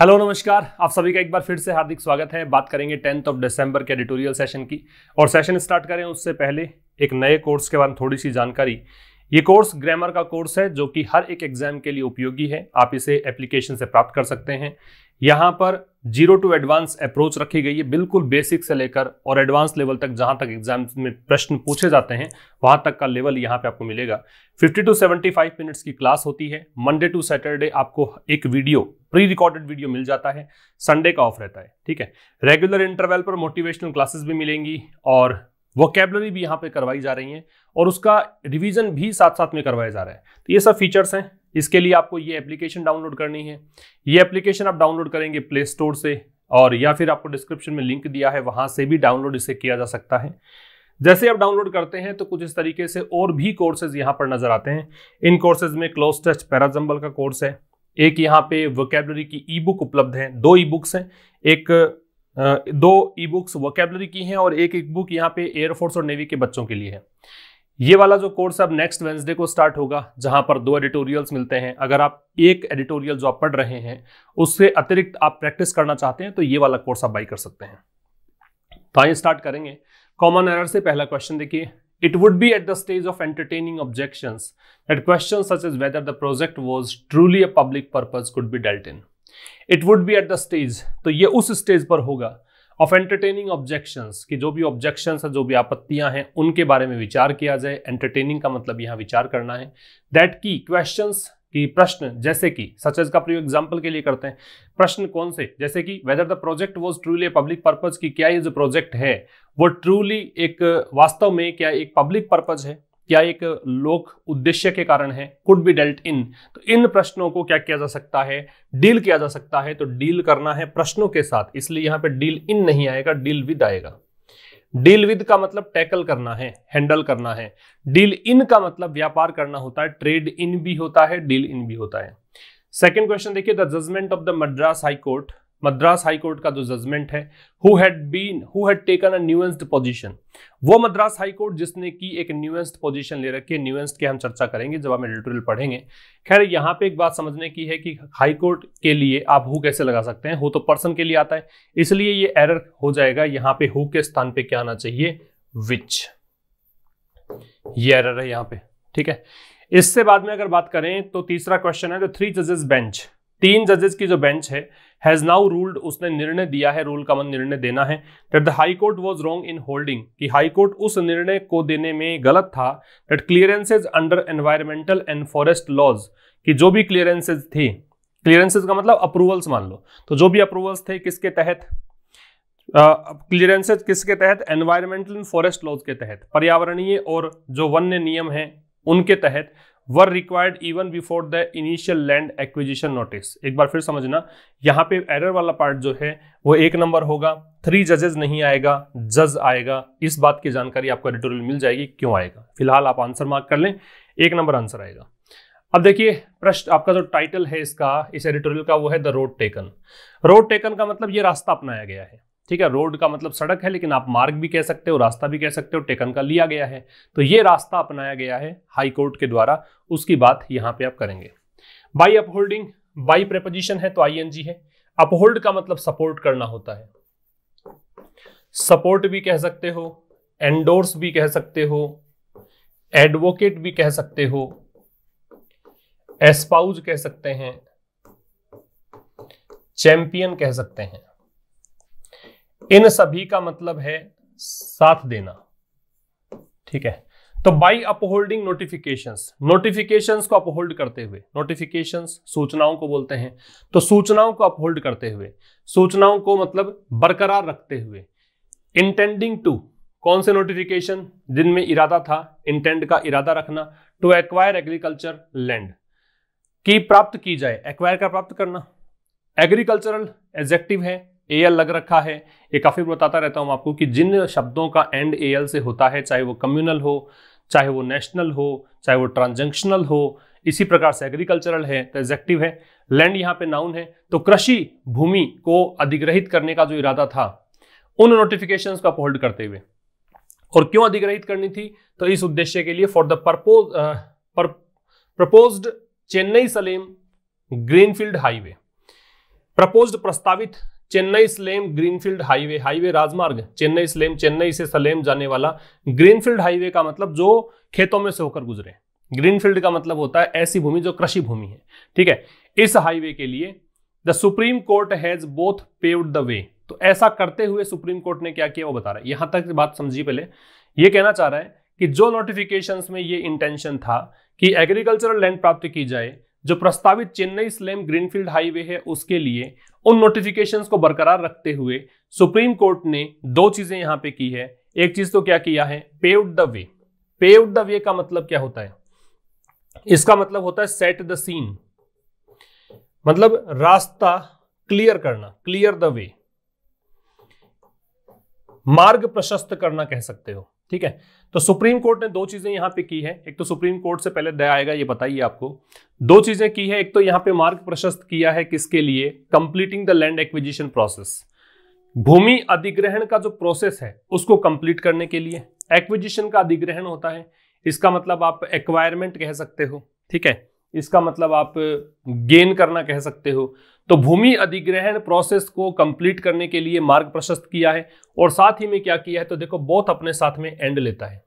hello नमस्कार आप सभी का एक बार फिर से हार्दिक स्वागत है बात करेंगे टेंथ ऑफ दिसंबर के एडिटोरियल सेशन की और सेशन स्टार्ट करें उससे पहले एक नए कोर्स के बारे में थोड़ी सी जानकारी ये कोर्स ग्रामर का कोर्स है जो कि हर एक एग्जाम के लिए उपयोगी है आप इसे एप्लीकेशन से प्राप्त कर सकते हैं यहां पर जीरो टू एडवांस अप्रोच रखी गई है बिल्कुल बेसिक से लेकर और एडवांस लेवल तक जहां तक एग्जाम में प्रश्न पूछे जाते हैं वहां तक का लेवल यहां पे आपको मिलेगा 50 टू 75 मिनट्स की क्लास होती है मंडे टू सैटरडे आपको एक वीडियो प्री रिकॉर्डेड वीडियो मिल जाता है संडे का ऑफ रहता है ठीक है रेगुलर इंटरवेल पर मोटिवेशनल क्लासेस भी मिलेंगी और वोकेबलरी भी यहाँ पे करवाई जा रही है और उसका रिवीजन भी साथ साथ में करवाया जा रहा है तो ये सब फीचर्स हैं इसके लिए आपको ये एप्लीकेशन डाउनलोड करनी है ये एप्लीकेशन आप डाउनलोड करेंगे प्ले स्टोर से और या फिर आपको डिस्क्रिप्शन में लिंक दिया है वहाँ से भी डाउनलोड इसे किया जा सकता है जैसे आप डाउनलोड करते हैं तो कुछ इस तरीके से और भी कोर्सेज यहाँ पर नजर आते हैं इन कोर्सेज में क्लोज टेस्ट पैराजम्बल का कोर्स है एक यहाँ पे वोकेबलरी की ई बुक उपलब्ध है दो ई बुक्स हैं एक दो ई बुक्स वोकेबलरी की हैं और एक ई बुक यहाँ पे एयरफोर्स और नेवी के बच्चों के लिए है ये वाला जो कोर्स अब नेक्स्ट वेंसडे को स्टार्ट होगा जहां पर दो एडिटोरियल्स मिलते हैं अगर आप एक एडिटोरियल जो आप पढ़ रहे हैं उससे अतिरिक्त आप प्रैक्टिस करना चाहते हैं तो ये वाला कोर्स आप बाई कर सकते हैं तो आइए स्टार्ट करेंगे कॉमन एरर से पहला क्वेश्चन देखिए it would be at the stage of entertaining objection at question such is whether the project was truly a public purpose could be dealt in it would be at the stage तो ये उस stage पर होगा of entertaining objections कि जो भी objections है जो भी आपत्तियां हैं उनके बारे में विचार किया जाए एंटरटेनिंग का मतलब यहाँ विचार करना है दैट की क्वेश्चंस कि प्रश्न जैसे कि सचेज का प्रयोग एग्जाम्पल के लिए करते हैं प्रश्न कौन से जैसे कि whether the project was truly public purpose की क्या ये जो प्रोजेक्ट है वो ट्रूली एक वास्तव में क्या एक पब्लिक पर्पज है क्या एक लोक उद्देश्य के कारण है कुड बी डेल्ट इन तो इन प्रश्नों को क्या किया जा सकता है डील किया जा सकता है तो डील करना है प्रश्नों के साथ इसलिए यहां पे डील इन नहीं आएगा डील विद आएगा डील विद का मतलब टैकल करना है हैंडल करना है डील इन का मतलब व्यापार करना होता है ट्रेड इन भी होता है डील इन भी होता है सेकेंड क्वेश्चन देखिए the judgment of the Madras high court Madras high court का जो जजमेंट है who had been who had taken a nuanced position वो मद्रास हाई कोर्ट जिसने की एक न्यूएंस्ड पोजीशन ले रखी है न्यूएंस्ड के हम चर्चा करेंगे जब हम एडिटोरियल पढ़ेंगे खैर यहाँ पे एक बात समझने की है कि हाई कोर्ट के लिए आप हु कैसे लगा सकते हैं हु तो पर्सन के लिए आता है इसलिए ये एरर हो जाएगा यहाँ पे हु के स्थान पे क्या आना चाहिए विच ये एरर है यहाँ पे ठीक है इससे बाद में अगर बात करें तो तीसरा क्वेश्चन है जो थ्री जजेस बेंच तीन जजेस की जो बेंच है हैज नाउ रूल्ड उसने निर्णय दिया है रूल का मन मतलब निर्णय देना है that the high court was wrong in holding कि हाई कोर्ट उस निर्णय को देने में गलत था that clearances under environmental and forest laws कि जो भी क्लियरेंसेज थे क्लियरेंसेज का मतलब अप्रूवल्स मान लो तो जो भी अप्रूवल्स थे किसके तहत क्लियरेंसेज uh, किसके तहत एनवायरमेंटल एंड फॉरेस्ट लॉज के तहत पर्यावरणीय और जो वन्य नियम है उनके तहत were required even before the initial land acquisition notice एक बार फिर समझना यहाँ पे एरर वाला पार्ट जो है वो एक नंबर होगा थ्री जजेस नहीं आएगा जज आएगा इस बात की जानकारी आपको एडिटोरियल मिल जाएगी क्यों आएगा फिलहाल आप आंसर मार्क कर लें एक नंबर आंसर आएगा अब देखिए प्रश्न आपका जो टाइटल है इसका इस एडिटोरियल का वो है the road taken road taken का मतलब ये रास्ता अपनाया गया है ठीक है रोड का मतलब सड़क है लेकिन आप मार्ग भी कह सकते हो रास्ता भी कह सकते हो टेकन का लिया गया है तो ये रास्ता अपनाया गया है हाई कोर्ट के द्वारा उसकी बात यहाँ पे आप करेंगे बाई अपहोल्डिंग बाई प्रेपोजिशन है तो आई है अपहोल्ड का मतलब सपोर्ट करना होता है सपोर्ट भी कह सकते हो एंडोर्स भी कह सकते हो एडवोकेट भी कह सकते हो एस्पाउज कह सकते हैं चैंपियन कह सकते हैं इन सभी का मतलब है साथ देना ठीक है तो बाई अपहोल्डिंग नोटिफिकेशंस नोटिफिकेशंस को अपहोल्ड करते हुए नोटिफिकेशंस सूचनाओं को बोलते हैं तो सूचनाओं को अपहोल्ड करते हुए सूचनाओं को मतलब बरकरार रखते हुए इंटेंडिंग टू कौन से नोटिफिकेशन जिनमें इरादा था इंटेंड का इरादा रखना टू एक्वायर एग्रीकल्चर लैंड की प्राप्त की जाए एक्वायर का प्राप्त करना एग्रीकल्चरल एजेक्टिव है ए एल लग रखा है ये काफ़ी बताता रहता हूँ आपको कि जिन शब्दों का एंड ए एल से होता है चाहे वो कम्युनल हो चाहे वो नेशनल हो चाहे वो ट्रांजेक्शनल हो इसी प्रकार से एग्रीकल्चरल है तो एग्जेक्टिव है लैंड यहाँ पे नाउन है तो कृषि भूमि को अधिग्रहित करने का जो इरादा था उन नोटिफिकेशन को अपहोल्ड करते हुए और क्यों अधिग्रहित करनी थी तो इस उद्देश्य के लिए फॉर द परपोज पर proposed Chennai Salem greenfield highway proposed प्रस्तावित Chennai Salem greenfield highway highway राजमार्ग चेन्नई स्लेम चेन्नई से सलेम जाने वाला ग्रीनफील्ड हाईवे का मतलब जो खेतों में से होकर गुजरे ग्रीनफील्ड का मतलब होता है ऐसी भूमि जो कृषि भूमि है ठीक है इस हाईवे के लिए the Supreme Court has both paved the way तो ऐसा करते हुए सुप्रीम कोर्ट ने क्या किया वो बता रहा है यहां तक बात समझिए पहले ये कहना चाह रहा है कि जो नोटिफिकेशन में ये इंटेंशन था कि एग्रीकल्चरल लैंड प्राप्त की जाए जो प्रस्तावित चेन्नई स्लेम ग्रीनफील्ड हाईवे है उसके लिए उन नोटिफिकेशन को बरकरार रखते हुए सुप्रीम कोर्ट ने दो चीजें यहां पे की है एक चीज तो क्या किया है पे उड द वे पे उड द वे का मतलब क्या होता है इसका मतलब होता है सेट द सीन मतलब रास्ता क्लियर करना क्लियर द वे मार्ग प्रशस्त करना कह सकते हो ठीक है तो सुप्रीम कोर्ट ने दो चीजें यहां पे की है एक तो सुप्रीम कोर्ट से पहले दया आएगा ये बताइए आपको दो चीजें की है एक तो यहां पे मार्ग प्रशस्त किया है किसके लिए completing the land acquisition process भूमि अधिग्रहण का जो प्रोसेस है उसको कंप्लीट करने के लिए एक्विजिशन का अधिग्रहण होता है इसका मतलब आप एक्वायरमेंट कह सकते हो ठीक है इसका मतलब आप गेन करना कह सकते हो तो भूमि अधिग्रहण प्रोसेस को कंप्लीट करने के लिए मार्ग प्रशस्त किया है और साथ ही में क्या किया है तो देखो बोथ अपने साथ में एंड लेता है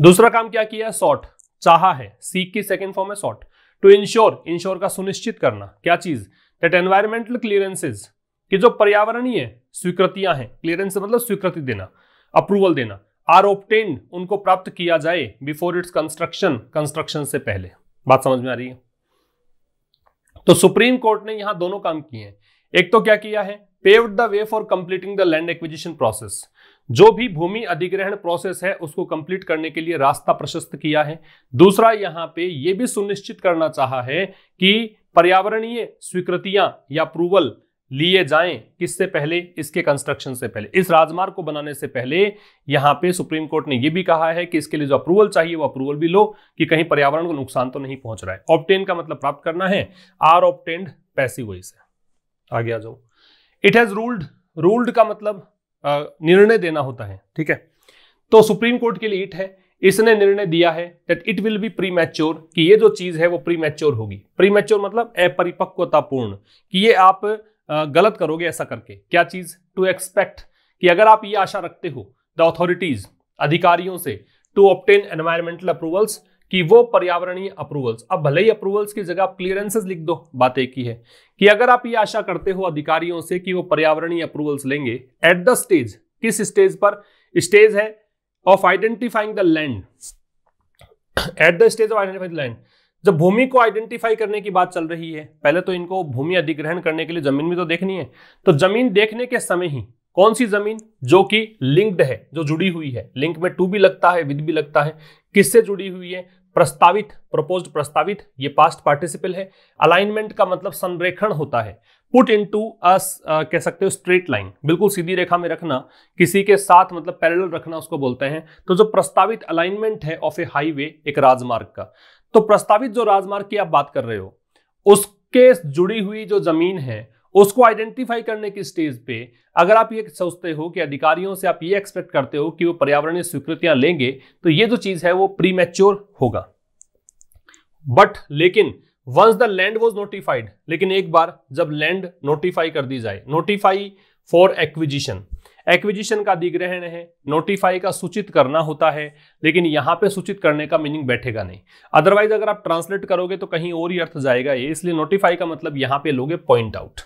दूसरा काम क्या किया है शॉर्ट चाहा है सीख की सेकेंड फॉर्म है शॉर्ट टू इंश्योर इंश्योर का सुनिश्चित करना क्या चीज दट एनवायरमेंटल क्लियरेंसेज कि जो पर्यावरणीय स्वीकृतियां हैं क्लियरेंस मतलब स्वीकृति देना अप्रूवल देना आर ऑप्टेन उनको प्राप्त किया जाए बिफोर इट्स कंस्ट्रक्शन कंस्ट्रक्शन से पहले बात समझ में आ रही है तो सुप्रीम कोर्ट ने यहां दोनों काम किए हैं एक तो क्या किया है paved the way for completing the land acquisition process जो भी भूमि अधिग्रहण प्रोसेस है उसको कंप्लीट करने के लिए रास्ता प्रशस्त किया है दूसरा यहां पे यह भी सुनिश्चित करना चाहा है कि पर्यावरणीय स्वीकृतियां या अप्रूवल लिए जाएं किससे पहले इसके कंस्ट्रक्शन से पहले इस राजमार्ग को बनाने से पहले यहां पे सुप्रीम कोर्ट ने यह भी कहा है कि इसके लिए जो अप्रूवल चाहिए वो अप्रूवल भी लो कि कहीं पर्यावरण को नुकसान तो नहीं पहुंच रहा है ऑप्टेन का मतलब प्राप्त करना है आर ऑप्टेंड पैसिव वॉइस है आगे आ जाओ इट हैज रूल्ड रूल्ड का मतलब निर्णय देना होता है ठीक है तो सुप्रीम कोर्ट के लिए इट है इसने निर्णय दिया है that it will be pre कि ये जो चीज है वो प्री होगी प्री मतलब अपरिपक्वतापूर्ण कि ये आप गलत करोगे ऐसा करके क्या चीज टू एक्सपेक्ट कि अगर आप ये आशा रखते हो द अथॉरिटीज अधिकारियों से टू ऑप्टेन एनवायरमेंटल अप्रूवल्स कि वो पर्यावरणीय अप्रूवल्स अब भले ही अप्रूवल्स की जगह आप क्लियरेंसेज लिख दो बात एक ही है कि अगर आप ये आशा करते हो अधिकारियों से कि वो पर्यावरणीय अप्रूवल्स लेंगे एट द स्टेज किस स्टेज पर स्टेज है of identifying the land at the stage of identifying the land जब भूमि को आइडेंटिफाई करने की बात चल रही है पहले तो इनको भूमि अधिग्रहण करने के लिए जमीन भी तो देखनी है तो जमीन देखने के समय ही कौन सी जमीन जो कि लिंक्ड है जो जुड़ी हुई है लिंक में टू भी लगता है विद भी लगता है किससे जुड़ी हुई है प्रस्तावित प्रपोज्ड प्रस्तावित ये पास्ट पार्टिसिपल है अलाइनमेंट का मतलब संरेखण होता है पुट इन टू कह सकते हो स्ट्रेट लाइन बिल्कुल सीधी रेखा में रखना किसी के साथ मतलब पैरेलल रखना उसको बोलते हैं तो जो प्रस्तावित अलाइनमेंट है ऑफ ए हाईवे एक राजमार्ग का तो प्रस्तावित जो राजमार्ग की आप बात कर रहे हो उसके जुड़ी हुई जो जमीन है उसको आइडेंटिफाई करने की स्टेज पे अगर आप ये सोचते हो कि अधिकारियों से आप ये एक्सपेक्ट करते हो कि वो पर्यावरणीय स्वीकृतियां लेंगे तो ये जो चीज है वो प्रीमेच्योर होगा बट लेकिन once the land was notified लेकिन एक बार जब लैंड नोटिफाई कर दी जाए नोटिफाई फॉर एक्विजिशन एक्विजिशन का अधिग्रहण है नोटिफाई का सूचित करना होता है लेकिन यहाँ पे सूचित करने का मीनिंग बैठेगा नहीं अदरवाइज अगर आप ट्रांसलेट करोगे तो कहीं और ही अर्थ जाएगा ये इसलिए नोटिफाई का मतलब यहाँ पे लोगे पॉइंट आउट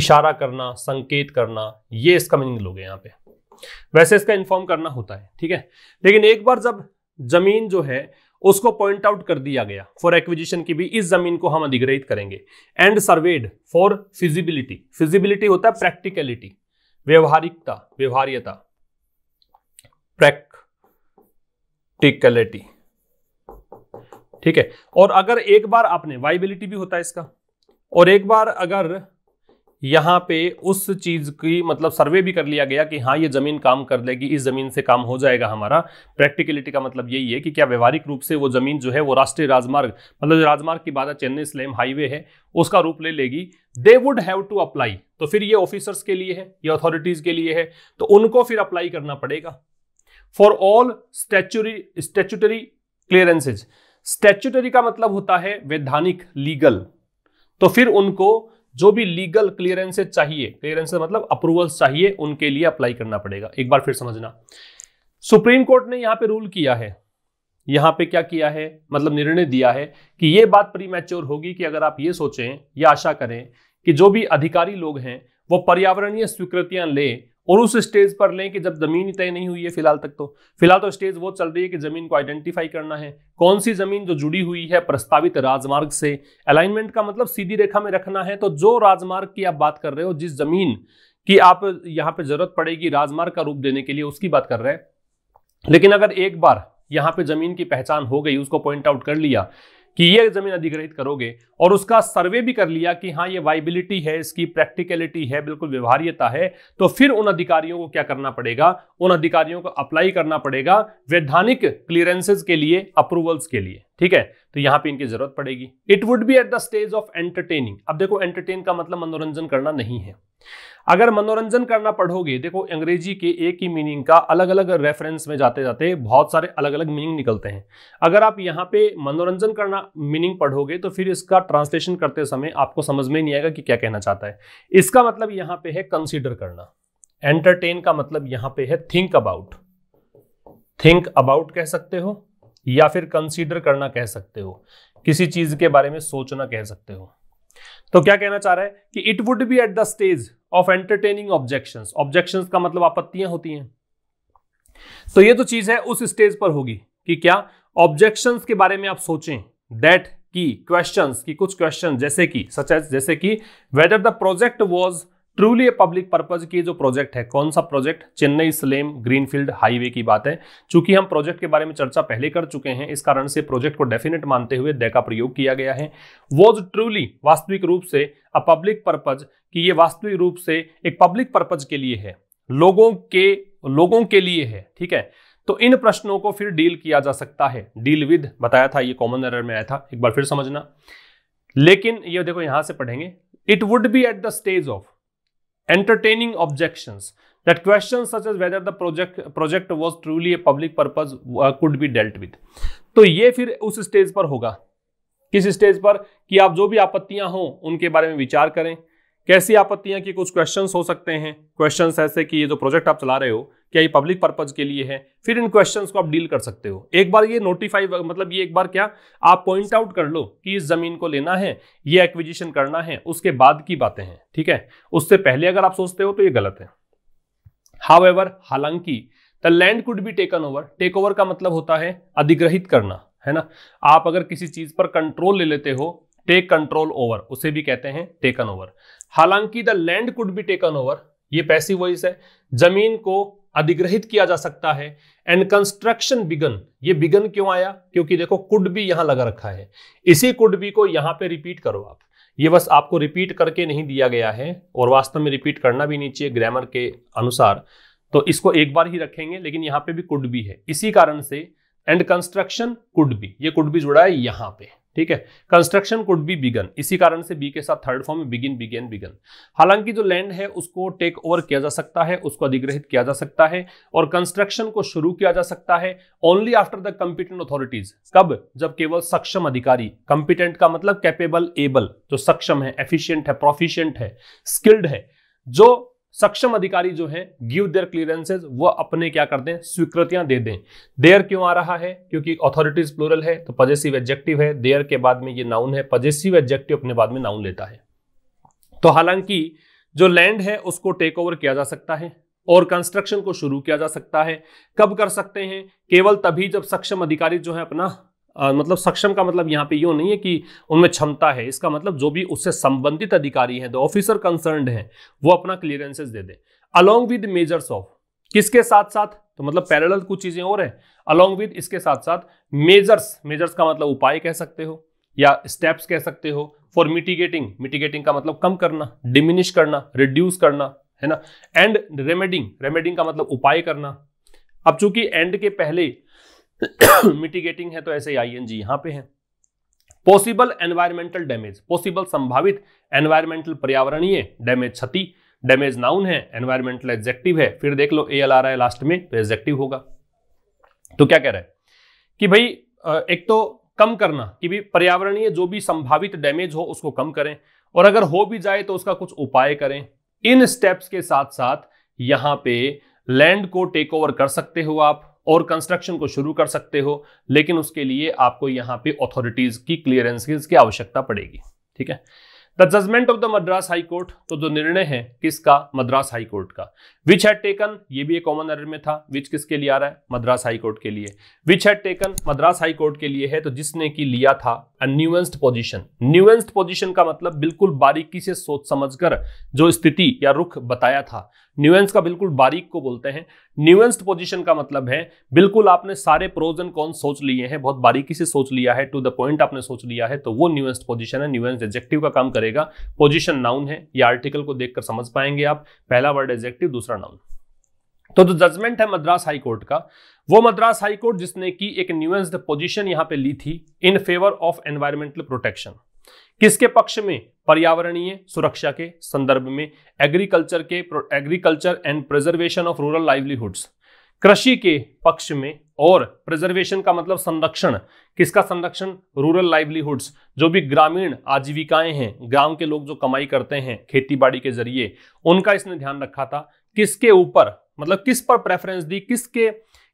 इशारा करना संकेत करना ये इसका मीनिंग लोगे यहाँ पे वैसे इसका इन्फॉर्म करना होता है ठीक है लेकिन एक बार जब जमीन जो है उसको पॉइंट आउट कर दिया गया फॉर एक्विजिशन की भी इस जमीन को हम अधिग्रहित करेंगे and surveyed for feasibility feasibility होता है प्रैक्टिकलिटी व्यवहारिकता व्यवहार्यता प्रैक्टिकलिटी ठीक है और अगर एक बार आपने वाइबिलिटी भी होता है इसका और एक बार अगर यहाँ पे उस चीज़ की मतलब सर्वे भी कर लिया गया कि हाँ ये ज़मीन काम कर लेगी इस ज़मीन से काम हो जाएगा हमारा प्रैक्टिकलिटी का मतलब यही है कि क्या व्यवहारिक रूप से वो ज़मीन जो है वो राष्ट्रीय राजमार्ग मतलब जो राजमार्ग की बात है चेन्नई स्लेम हाईवे है उसका रूप ले लेगी they would have to apply तो फिर ये ऑफिसर्स के लिए है ये अथॉरिटीज़ के लिए है तो उनको फिर अप्लाई करना पड़ेगा for all statutory statutory clearances statutory का मतलब होता है वैधानिक लीगल तो फिर उनको जो भी लीगल क्लियरेंसेज चाहिए क्लियरेंसेज मतलब अप्रूवल चाहिए उनके लिए अप्लाई करना पड़ेगा एक बार फिर समझना सुप्रीम कोर्ट ने यहां पे रूल किया है यहां पे क्या किया है मतलब निर्णय दिया है कि यह बात प्रीमेच्योर होगी कि अगर आप ये सोचें या आशा करें कि जो भी अधिकारी लोग हैं वो पर्यावरणीय स्वीकृतियां लें और उस स्टेज पर लें कि जब जमीन तय नहीं हुई है फिलहाल तक तो फिलहाल तो स्टेज वो चल रही है कि जमीन को आइडेंटिफाई करना है कौन सी जमीन जो जुड़ी हुई है प्रस्तावित राजमार्ग से अलाइनमेंट का मतलब सीधी रेखा में रखना है तो जो राजमार्ग की आप बात कर रहे हो जिस जमीन की आप यहाँ पे जरूरत पड़ेगी राजमार्ग का रूप देने के लिए उसकी बात कर रहे हैं लेकिन अगर एक बार यहाँ पे जमीन की पहचान हो गई उसको पॉइंट आउट कर लिया कि ये जमीन अधिग्रहित करोगे और उसका सर्वे भी कर लिया कि हाँ ये वाइबिलिटी है इसकी प्रैक्टिकलिटी है बिल्कुल व्यवहार्यता है तो फिर उन अधिकारियों को क्या करना पड़ेगा उन अधिकारियों को अप्लाई करना पड़ेगा वैधानिक क्लियरेंसेज के लिए अप्रूवल्स के लिए ठीक है तो यहां पे इनकी जरूरत पड़ेगी it would be at the stage of entertaining अब देखो एंटरटेन का मतलब मनोरंजन करना नहीं है अगर मनोरंजन करना पढ़ोगे देखो अंग्रेजी के एक ही मीनिंग का अलग अलग रेफरेंस में जाते जाते बहुत सारे अलग अलग मीनिंग निकलते हैं अगर आप यहाँ पे मनोरंजन करना मीनिंग पढ़ोगे तो फिर इसका ट्रांसलेशन करते समय आपको समझ में नहीं आएगा कि क्या कहना चाहता है इसका मतलब यहाँ पे है कंसिडर करना एंटरटेन का मतलब यहाँ पे है थिंक अबाउट थिंक अबाउट कह सकते हो या फिर कंसिडर करना कह सकते हो किसी चीज के बारे में सोचना कह सकते हो तो क्या कहना चाह रहा है कि it would be at the stage of entertaining objection objection का मतलब आपत्तियां होती हैं तो ये तो चीज है उस स्टेज पर होगी कि क्या ऑब्जेक्शन के बारे में आप सोचें दैट की क्वेश्चन की कुछ क्वेश्चन जैसे कि सच एज जैसे कि whether the project was truly a public purpose की जो प्रोजेक्ट है कौन सा project Chennai Salem greenfield highway की बात है चूंकि हम प्रोजेक्ट के बारे में चर्चा पहले कर चुके हैं इस कारण से प्रोजेक्ट को डेफिनेट मानते हुए दे का प्रयोग किया गया है वॉज ट्रूली वास्तविक रूप से अ पब्लिक पर्पज कि ये वास्तविक रूप से एक पब्लिक पर्पज के लिए है लोगों के लोगों के लिए है ठीक है तो इन प्रश्नों को फिर डील किया जा सकता है डील विद बताया था ये कॉमन एरर में आया था एक बार फिर समझना लेकिन ये देखो यहां से पढ़ेंगे it would be at the stage of entertaining objections that questions such as whether the project project was truly a public purpose uh, could be dealt with to ye fir us stage par hoga kis stage par ki aap jo bhi आपत्तियां ho unke bare mein vichar करें कैसी आपत्तियां की कुछ questions हो सकते हैं questions ऐसे कि ये जो प्रोजेक्ट आप चला रहे हो क्या ये पब्लिक पर्पज के लिए है फिर इन क्वेश्चंस को आप डील कर सकते हो एक बार ये नोटिफाई मतलब ये एक बार क्या आप पॉइंट आउट कर लो कि इस जमीन को लेना है ये एक्विजिशन करना है उसके बाद की बातें हैं ठीक है उससे पहले अगर आप सोचते हो तो ये गलत है एवर हालांकि the land could be taken over take over का मतलब होता है अधिग्रहित करना है ना आप अगर किसी चीज पर कंट्रोल ले लेते हो टेक कंट्रोल ओवर उसे भी कहते हैं टेकन ओवर हालांकि the land could be taken over ये पैसिव वॉइस है जमीन को अधिग्रहित किया जा सकता है एंड कंस्ट्रक्शन बिगन ये बिगन क्यों आया क्योंकि देखो कुड भी यहां लगा रखा है इसी कुड भी को यहां पे रिपीट करो आप ये बस आपको रिपीट करके नहीं दिया गया है और वास्तव में रिपीट करना भी नहीं चाहिए ग्रामर के अनुसार तो इसको एक बार ही रखेंगे लेकिन यहाँ पे भी कुड भी है इसी कारण से एंड कंस्ट्रक्शन कुड भी ये कुड भी जुड़ा है यहाँ पे ठीक है कंस्ट्रक्शन कुड बी बिगन इसी कारण से बी के साथ थर्ड फॉर्म में बिगिन बिगेन बिगन हालांकि जो लैंड है उसको टेक ओवर किया जा सकता है उसको अधिग्रहित किया जा सकता है और कंस्ट्रक्शन को शुरू किया जा सकता है only after the competent authorities कब जब केवल सक्षम अधिकारी कंपिटेंट का मतलब कैपेबल एबल जो सक्षम है एफिशियंट है प्रोफिशियंट है स्किल्ड है जो सक्षम अधिकारी जो है गिव देयर क्लियरेंसेज वो अपने क्या कर दें स्वीकृतियां दे दें देयर क्यों आ रहा है क्योंकि अथॉरिटीज प्लोरल है तो पजेसिव एडजेक्टिव है देयर के बाद में ये नाउन है पजेसिव एडजेक्टिव अपने बाद में नाउन लेता है तो हालांकि जो लैंड है उसको टेक ओवर किया जा सकता है और कंस्ट्रक्शन को शुरू किया जा सकता है कब कर सकते हैं केवल तभी जब सक्षम अधिकारी जो है अपना आ, मतलब सक्षम का मतलब यहाँ पे यूँ नहीं है कि उनमें क्षमता है इसका मतलब जो भी उससे संबंधित अधिकारी हैं द ऑफिसर कंसर्न हैं वो अपना क्लियरेंसेस दे दें अलॉन्ग विद मेजर्स ऑफ किसके साथ साथ तो मतलब पैरेलल कुछ चीजें और हैं अलॉन्ग विद इसके साथ साथ मेजर्स मेजर्स का मतलब उपाय कह सकते हो या स्टेप्स कह सकते हो फॉर मिटिगेटिंग मिटिगेटिंग का मतलब कम करना डिमिनिश करना रिड्यूस करना है ना एंड रेमेडिंग रेमेडिंग का मतलब उपाय करना अब चूंकि एंड के पहले मिटिगेटिंग है तो ऐसे आई एन जी यहां पर है पॉसिबल एनवायरमेंटल डैमेज पॉसिबल संभावित एनवायरमेंटल पर्यावरणीय डैमेज क्षति डैमेज नाउन है एनवायरमेंटल एग्जेक्टिव है फिर देख लो A L R I last में तो एग्जेक्टिव होगा तो क्या कह रहा है कि भाई एक तो कम करना कि भी पर्यावरणीय जो भी संभावित डैमेज हो उसको कम करें और अगर हो भी जाए तो उसका कुछ उपाय करें इन स्टेप्स के साथ साथ यहां पे लैंड को टेक ओवर कर सकते हो आप और कंस्ट्रक्शन को शुरू कर सकते हो लेकिन उसके लिए आपको यहाँ पे अथॉरिटीज की क्लियरेंसेज की आवश्यकता पड़ेगी ठीक है the judgment of the Madras high court तो जो निर्णय है किसका मद्रास हाई कोर्ट का विच हैड टेकन ये भी एक कॉमन एरर में था विच किसके लिए आ रहा है मद्रास हाई कोर्ट के लिए which had taken Madras high court के लिए है तो जिसने की लिया था अन्यूएंस्ड पोजिशन न्यूएंस्ड पोजिशन का मतलब बिल्कुल बारीकी से सोच समझकर जो स्थिति या रुख बताया था न्यूएंस का बिल्कुल बारीक को बोलते हैं न्यूएंस्ड पोजीशन का मतलब है बिल्कुल आपने सारे प्रोज एंड कॉन्स सोच लिए हैं बहुत बारीकी से सोच लिया है टू द पॉइंट आपने सोच लिया है तो वो न्यूएंस्ड पोजीशन है न्यूएंस एजेक्टिव का काम करेगा पोजीशन नाउन है या आर्टिकल को देखकर समझ पाएंगे आप पहला वर्ड एजेक्टिव दूसरा नाउन तो जो जजमेंट है मद्रास हाई कोर्ट का वो मद्रास हाई कोर्ट जिसने की एक न्यूएंस्ड पोजीशन यहां पे ली थी in favour of environmental protection किसके पक्ष में पर्यावरणीय सुरक्षा के संदर्भ में एग्रीकल्चर के agriculture and preservation of rural livelihoods कृषि के पक्ष में और प्रिजर्वेशन का मतलब संरक्षण किसका संरक्षण रूरल लाइवलीहुड्स जो भी ग्रामीण आजीविकाएं हैं गांव के लोग जो कमाई करते हैं खेती बाड़ी के जरिए उनका इसने ध्यान रखा था किसके ऊपर मतलब किस पर प्रेफरेंस दी किसके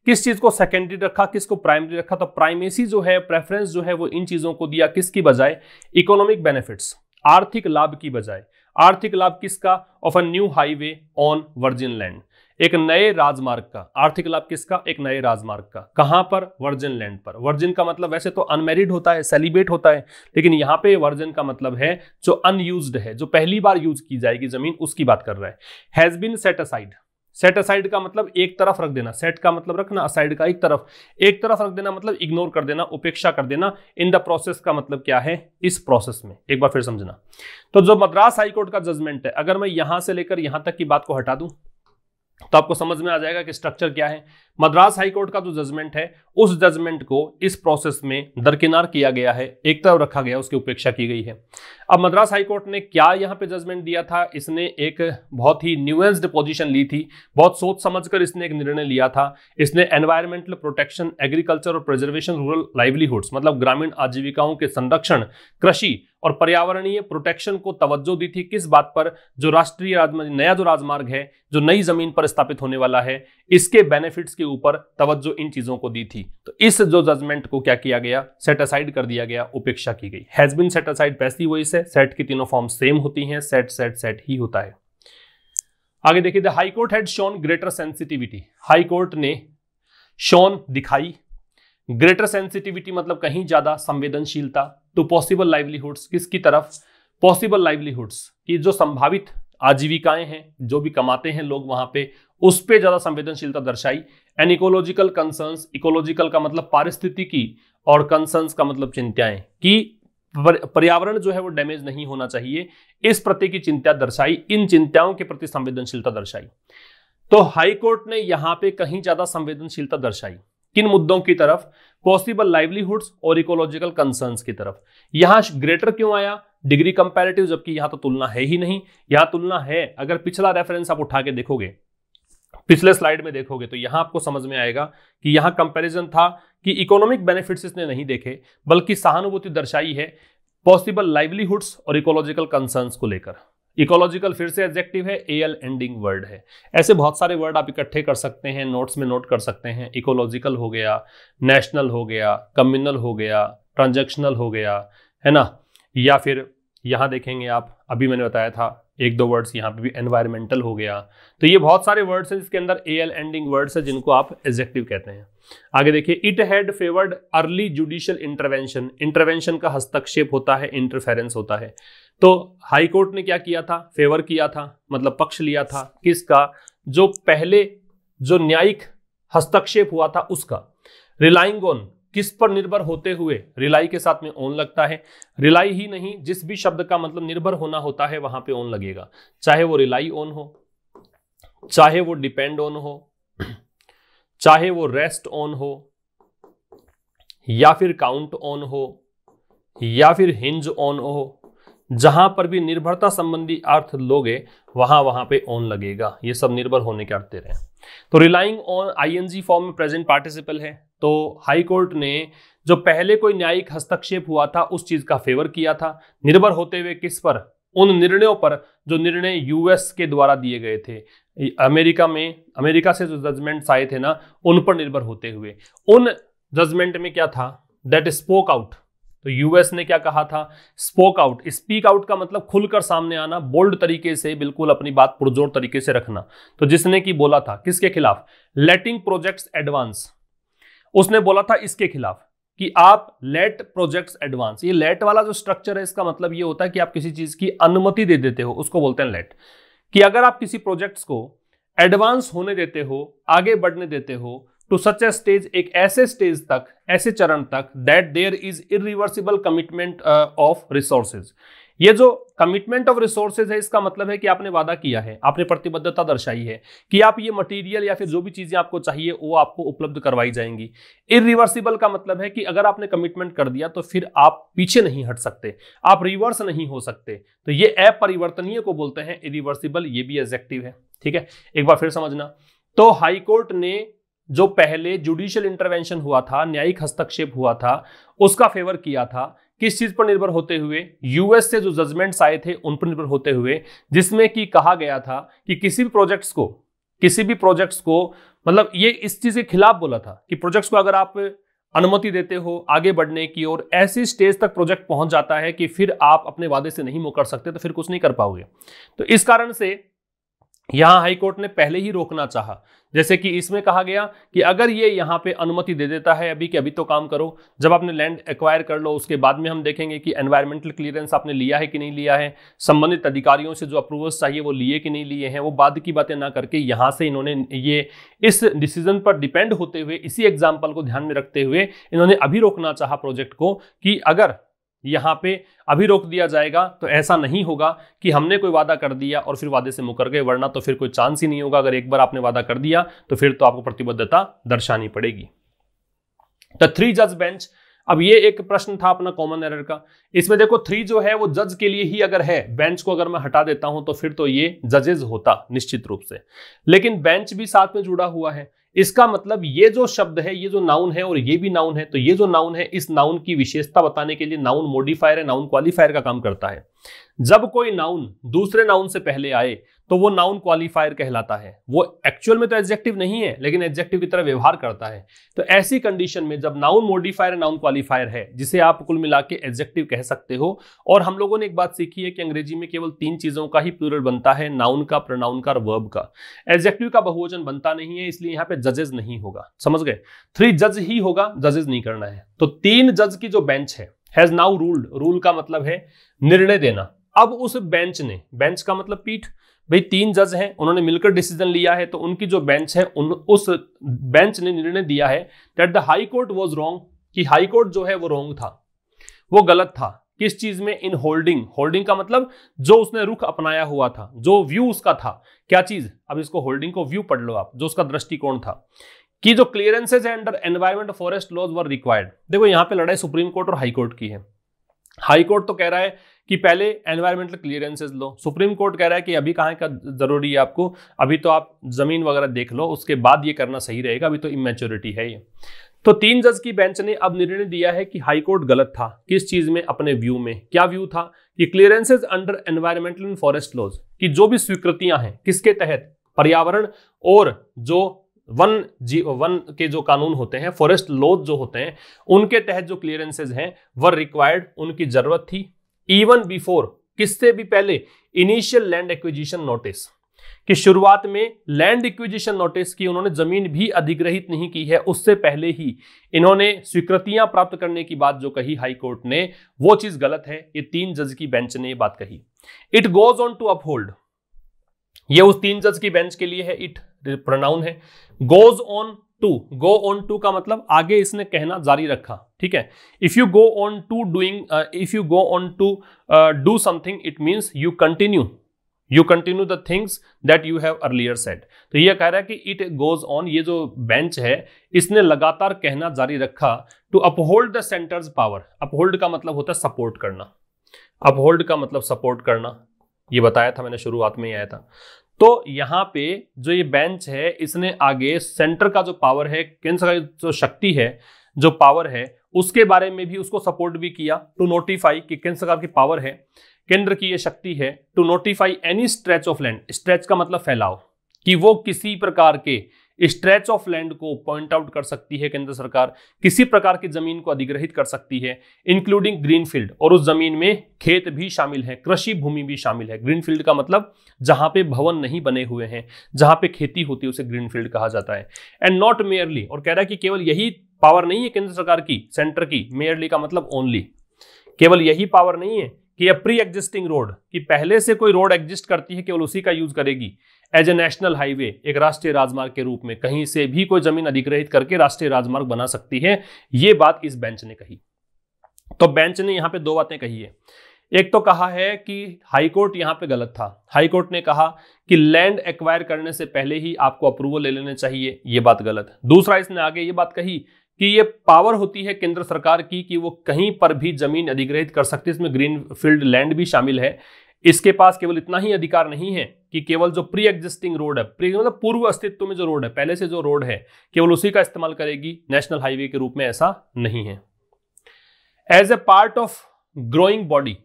किस चीज को सेकेंडरी रखा किसको प्राइमरी रखा तो प्राइमेसी जो है प्रेफरेंस जो है वो इन चीजों को दिया किसकी बजाय इकोनॉमिक बेनिफिट्स आर्थिक लाभ की बजाय आर्थिक लाभ किसका of a new highway on virgin land एक नए राजमार्ग का आर्थिक लाभ किसका एक नए राजमार्ग का कहां पर वर्जिन लैंड पर वर्जिन का मतलब वैसे तो अनमेरिड होता है सेलिब्रेट होता है लेकिन यहां पे वर्जिन का मतलब है जो अनयूज्ड है जो पहली बार यूज की जाएगी जमीन उसकी बात कर रहा है has been set aside set aside का मतलब एक तरफ रख देना सेट का मतलब रखना असाइड का एक तरफ एक तरफ रख देना मतलब इग्नोर कर देना उपेक्षा कर देना इन द प्रोसेस का मतलब क्या है इस प्रोसेस में एक बार फिर समझना तो जो मद्रास हाईकोर्ट का जजमेंट है अगर मैं यहां से लेकर यहां तक की बात को हटा दूं तो आपको समझ में आ जाएगा कि स्ट्रक्चर क्या है मद्रास हाईकोर्ट का जो जजमेंट है उस जजमेंट को इस प्रोसेस में दरकिनार किया गया है एक तरफ रखा गया उसकी उपेक्षा की गई है अब मद्रास हाईकोर्ट ने क्या यहाँ पे जजमेंट दिया था इसने एक बहुत ही न्यूएंस्ड पोजीशन ली थी बहुत सोच समझकर इसने एक निर्णय लिया था इसने एनवायरमेंटल प्रोटेक्शन एग्रीकल्चर और प्रिजर्वेशन रूरल लाइवलीहुड्स मतलब ग्रामीण आजीविकाओं के संरक्षण कृषि और पर्यावरणीय प्रोटेक्शन को तवज्जो दी थी किस बात पर जो राष्ट्रीय राजमार्ग नया जो राजमार्ग है जो नई जमीन पर स्थापित होने वाला है इसके बेनिफिट्स के ऊपर तवज्जो इन चीजों को दी थी तो इस जो जजमेंट को क्या किया गया सेट असाइड कर दिया गया उपेक्षा की गई हैज बिन सेट असाइड पैसी वो इसे सेट की तीनों फॉर्म सेम होती हैं सेट सेट सेट ही होता है आगे देखिए the high court had shown greater sensitivity court ने शोन दिखाई ग्रेटर सेंसिटिविटी मतलब कहीं ज्यादा संवेदनशीलता टू पॉसिबल लाइवलीहुड्स किसकी तरफ पॉसिबल लाइवलीहुड्स की जो संभावित आजीविकाएं हैं जो भी कमाते हैं लोग वहां पे उस पर ज्यादा संवेदनशीलता दर्शाई एंड इकोलॉजिकल कंसर्न्स इकोलॉजिकल का मतलब पारिस्थितिकी और कंसर्न्स का मतलब चिंताएं कि पर्यावरण जो है वो डैमेज नहीं होना चाहिए इस प्रति की चिंता दर्शाई इन चिंताओं के प्रति संवेदनशीलता दर्शाई तो हाईकोर्ट ने यहां पे कहीं ज्यादा संवेदनशीलता दर्शाई किन मुद्दों की तरफ पॉसिबल लाइवलीहुड्स और इकोलॉजिकल कंसर्न की तरफ यहां ग्रेटर क्यों आया डिग्री कंपेरेटिव जबकि यहां तो तुलना है ही नहीं यहां तुलना है अगर पिछला रेफरेंस आप उठा के देखोगे पिछले स्लाइड में देखोगे तो यहां आपको समझ में आएगा कि यहां कंपैरिजन था कि इकोनॉमिक बेनिफिट्स इसने नहीं देखे बल्कि सहानुभूति दर्शाई है पॉसिबल लाइवलीहुड्स और इकोलॉजिकल कंसर्न्स को लेकर इकोलॉजिकल फिर से एडजेक्टिव है ए एल एंडिंग वर्ड है ऐसे बहुत सारे वर्ड आप इकट्ठे कर सकते हैं नोट्स में नोट कर सकते हैं इकोलॉजिकल हो गया नेशनल हो गया कम्युनल हो गया ट्रांजेक्शनल हो गया है ना या फिर यहाँ देखेंगे आप अभी मैंने बताया था एक दो वर्ड्स यहाँ पे भी एनवायरमेंटल हो गया तो ये बहुत सारे वर्ड्स हैं जिसके अंदर ए एल एंडिंग वर्ड्स है जिनको आप एजेक्टिव कहते हैं आगे देखिए it had favoured early judicial intervention intervention का हस्तक्षेप होता है इंटरफेरेंस होता है तो हाई कोर्ट ने क्या किया था फेवर किया था मतलब पक्ष लिया था किसका जो पहले जो न्यायिक हस्तक्षेप हुआ था उसका रिलाइंग ऑन किस पर निर्भर होते हुए रिलाई के साथ में ओन लगता है रिलाई ही नहीं जिस भी शब्द का मतलब निर्भर होना होता है वहां पे ओन लगेगा चाहे वो रिलाई ऑन हो चाहे वो डिपेंड ऑन हो चाहे वो रेस्ट ऑन हो या फिर काउंट ऑन हो या फिर हिंज ऑन हो जहां पर भी निर्भरता संबंधी अर्थ लोगे वहां वहां पे ऑन लगेगा ये सब निर्भर होने के अर्थ दे रहे हैं तो रिलाइंग ऑन आईएनजी फॉर्म में प्रेजेंट पार्टिसिपल है तो हाई कोर्ट ने जो पहले कोई न्यायिक हस्तक्षेप हुआ था उस चीज का फेवर किया था निर्भर होते हुए किस पर उन निर्णयों पर जो निर्णय यूएस के द्वारा दिए गए थे अमेरिका में अमेरिका से जो जजमेंट्स आए थे ना उन पर निर्भर होते हुए उन जजमेंट में क्या था दैट स्पोक आउट तो यूएस ने क्या कहा था स्पोक आउट स्पीक आउट का मतलब खुलकर सामने आना बोल्ड तरीके से बिल्कुल अपनी बात पुरजोर तरीके से रखना तो जिसने की बोला था किसके खिलाफ लेटिंग प्रोजेक्ट्स एडवांस उसने बोला था इसके खिलाफ कि आप लेट प्रोजेक्ट्स एडवांस ये लेट वाला जो स्ट्रक्चर है इसका मतलब ये होता है कि आप किसी चीज की अनुमति दे देते हो उसको बोलते हैं लेट कि अगर आप किसी प्रोजेक्ट्स को एडवांस होने देते हो आगे बढ़ने देते हो टू सच ए स्टेज एक ऐसे स्टेज तक ऐसे चरण तक that there is irreversible commitment of resources ये जो कमिटमेंट ऑफ रिसोर्सेज है इसका मतलब है कि आपने वादा किया है आपने प्रतिबद्धता दर्शाई है कि आप ये मटेरियल या फिर जो भी चीजें आपको चाहिए वो आपको उपलब्ध करवाई जाएंगी इरिवर्सिबल का मतलब है कि अगर आपने कमिटमेंट कर दिया तो फिर आप पीछे नहीं हट सकते आप रिवर्स नहीं हो सकते तो ये अपरिवर्तनीय को बोलते हैं इरिवर्सिबल ये भी एजेक्टिव है ठीक है एक बार फिर समझना तो हाईकोर्ट ने जो पहले जुडिशियल इंटरवेंशन हुआ था न्यायिक हस्तक्षेप हुआ था उसका फेवर किया था किस चीज पर निर्भर होते हुए यूएस से जो जजमेंट्स आए थे उन पर निर्भर होते हुए जिसमें कि कहा गया था कि किसी भी प्रोजेक्ट्स को किसी भी प्रोजेक्ट्स को मतलब ये इस चीज के खिलाफ बोला था कि प्रोजेक्ट्स को अगर आप अनुमति देते हो आगे बढ़ने की और ऐसी स्टेज तक प्रोजेक्ट पहुंच जाता है कि फिर आप अपने वादे से नहीं मुकर सकते तो फिर कुछ नहीं कर पाओगे तो इस कारण से यहां हाईकोर्ट ने पहले ही रोकना चाहा जैसे कि इसमें कहा गया कि अगर ये यहाँ पे अनुमति दे देता है अभी कि अभी तो काम करो जब आपने लैंड एक्वायर कर लो उसके बाद में हम देखेंगे कि एनवायरमेंटल क्लियरेंस आपने लिया है कि नहीं लिया है संबंधित अधिकारियों से जो अप्रूवल्स चाहिए वो लिए कि नहीं लिए हैं वो बाद की बातें ना करके यहाँ से इन्होंने ये इस डिसीजन पर डिपेंड होते हुए इसी एग्जाम्पल को ध्यान में रखते हुए इन्होंने अभी रोकना चाह प्रोजेक्ट को कि अगर यहाँ पे अभी रोक दिया जाएगा तो ऐसा नहीं होगा कि हमने कोई वादा कर दिया और फिर वादे से मुकर गए वरना तो फिर कोई चांस ही नहीं होगा अगर एक बार आपने वादा कर दिया तो फिर तो आपको प्रतिबद्धता दर्शानी पड़ेगी द थ्री जज बेंच अब ये एक प्रश्न था अपना कॉमन एरर का इसमें देखो थ्री जो है वो जज के लिए ही अगर है बेंच को अगर मैं हटा देता हूं तो फिर तो ये जजेज होता निश्चित रूप से लेकिन बेंच भी साथ में जुड़ा हुआ है इसका मतलब ये जो शब्द है ये जो नाउन है और ये भी नाउन है तो ये जो नाउन है इस नाउन की विशेषता बताने के लिए नाउन मोडिफायर है नाउन क्वालिफायर का काम करता है जब कोई नाउन दूसरे नाउन से पहले आए तो वो नाउन क्वालिफायर कहलाता है वो एक्चुअल में तो एडजेक्टिव नहीं है लेकिन एडजेक्टिव की तरह व्यवहार करता है तो ऐसी कंडीशन में जब नाउन मोडिफायर नाउन क्वालिफायर है जिसे आप कुल मिला के एडजेक्टिव कह सकते हो और हम लोगों ने एक बात सीखी है कि अंग्रेजी में केवल तीन चीजों का ही प्लूरल बनता है नाउन का प्रोनाउन का और वर्ब का एडजेक्टिव का बहुवचन बनता नहीं है इसलिए यहाँ पे जजेज नहीं होगा समझ गए थ्री जज ही होगा जजेज नहीं करना है तो तीन जज की जो बेंच है हैज नाउ रूल्ड रूल का मतलब है निर्णय देना अब उस बेंच ने बेंच का मतलब पीठ भाई तीन जज हैं उन्होंने मिलकर डिसीजन लिया है तो उनकी जो बेंच है उन उस बेंच ने निर्णय दिया है that the high court was wrong कि हाई कोर्ट जो है वो रॉन्ग था वो गलत था किस चीज में इन होल्डिंग होल्डिंग का मतलब जो उसने रुख अपनाया हुआ था जो व्यू उसका था क्या चीज अब इसको होल्डिंग को व्यू पढ़ लो आप जो उसका दृष्टिकोण था कि जो क्लियरेंसेज है under environment forest laws were required देखो यहां पे लड़ाई सुप्रीम कोर्ट और हाई कोर्ट की है हाई कोर्ट तो कह रहा है कि पहले एनवायरमेंटल क्लियरेंसेज लो सुप्रीम कोर्ट कह रहा है कि अभी कहाँ का ज़रूरी है आपको अभी तो आप ज़मीन वगैरह देख लो उसके बाद ये करना सही रहेगा अभी तो इमेच्योरिटी है ये तो तीन जज की बेंच ने अब निर्णय दिया है कि हाई कोर्ट गलत था किस चीज में अपने व्यू में क्या व्यू था कि clearances under environmental and forest laws कि जो भी स्वीकृतियां हैं किसके तहत पर्यावरण और जो वन जी वन के जो कानून होते हैं फॉरेस्ट लॉज जो होते हैं उनके तहत जो क्लियरेंसेज हैं वर रिक्वायर्ड उनकी जरूरत थी इवन बिफोर किससे भी पहले इनिशियल लैंड एक्विजिशन नोटिस कि शुरुआत में लैंड इक्विजिशन नोटिस की उन्होंने जमीन भी अधिग्रहित नहीं की है उससे पहले ही इन्होंने स्वीकृतियां प्राप्त करने की बात जो कही हाई कोर्ट ने वो चीज गलत है ये तीन जज की बेंच ने ये बात कही it goes on to uphold ये उस तीन जज की बेंच के लिए है इट प्रोनाउन है goes on to go on to का मतलब आगे इसने कहना जारी रखा ठीक है if you go on to doing if you go on to do something it means you continue you continue the things that you have earlier set तो ये कह रहा है कि इट गोज ऑन ये जो बेंच है इसने लगातार कहना जारी रखा to uphold the centre's power uphold का मतलब होता है सपोर्ट करना अपहोल्ड का मतलब सपोर्ट करना ये बताया था मैंने शुरुआत में ही आया था तो यहाँ पे जो ये बेंच है इसने आगे सेंटर का जो पावर है केंद्र का जो शक्ति है जो पावर है उसके बारे में भी उसको सपोर्ट भी किया टू नोटिफाई कि केंद्र सरकार की पावर है केंद्र की ये शक्ति है to notify any stretch of land stretch का मतलब फैलाव कि वो किसी प्रकार के स्ट्रेच ऑफ लैंड को पॉइंट आउट कर सकती है केंद्र सरकार किसी प्रकार की जमीन को अधिग्रहित कर सकती है इंक्लूडिंग ग्रीनफील्ड और उस जमीन में खेत भी शामिल है कृषि भूमि भी शामिल है ग्रीनफील्ड का मतलब जहां पे भवन नहीं बने हुए हैं जहां पे खेती होती है उसे ग्रीनफील्ड कहा जाता है एंड नॉट मेयरली और कह रहा है कि केवल यही पावर नहीं है केंद्र सरकार की सेंटर की मेयरली का मतलब ओनली केवल यही पावर नहीं है कि यह प्री एग्जिस्टिंग रोड कि पहले से कोई रोड एग्जिस्ट करती है केवल उसी का यूज करेगी एज ए नेशनल हाईवे एक राष्ट्रीय राजमार्ग के रूप में कहीं से भी कोई जमीन अधिग्रहित करके राष्ट्रीय राजमार्ग बना सकती है ये बात इस बेंच ने कही तो बेंच ने यहां पे दो बातें कही है एक तो कहा है कि हाईकोर्ट यहां पे गलत था हाईकोर्ट ने कहा कि लैंड एक्वायर करने से पहले ही आपको अप्रूवल ले लेना चाहिए ये बात गलत दूसरा इसने आगे ये बात कही कि ये पावर होती है केंद्र सरकार की कि वो कहीं पर भी जमीन अधिग्रहित कर सकती है इसमें ग्रीन फील्ड लैंड भी शामिल है इसके पास केवल इतना ही अधिकार नहीं है कि केवल जो प्री एग्जिस्टिंग रोड है प्री मतलब पूर्व अस्तित्व में जो रोड है पहले से जो रोड है केवल उसी का इस्तेमाल करेगी नेशनल हाईवे के रूप में ऐसा नहीं है as a part of growing body